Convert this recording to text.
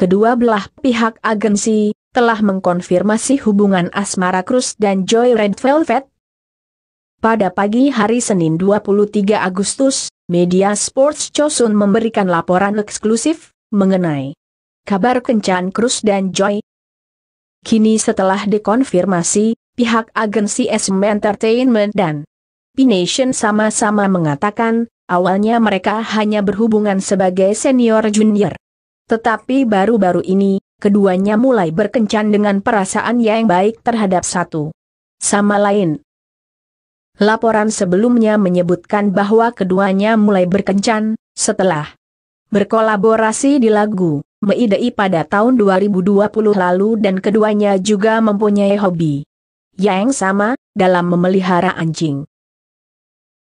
kedua belah pihak agensi telah mengkonfirmasi hubungan asmara Cruz dan Joy Red Velvet. Pada pagi hari Senin 23 Agustus, media Sports Chosun memberikan laporan eksklusif mengenai kabar kencan Cruz dan Joy. Kini setelah dikonfirmasi, pihak agensi SM Entertainment dan P-Nation sama-sama mengatakan, awalnya mereka hanya berhubungan sebagai senior junior. Tetapi baru-baru ini, keduanya mulai berkencan dengan perasaan yang baik terhadap satu sama lain. Laporan sebelumnya menyebutkan bahwa keduanya mulai berkencan, setelah berkolaborasi di lagu Meidei pada tahun 2020 lalu dan keduanya juga mempunyai hobi yang sama, dalam memelihara anjing.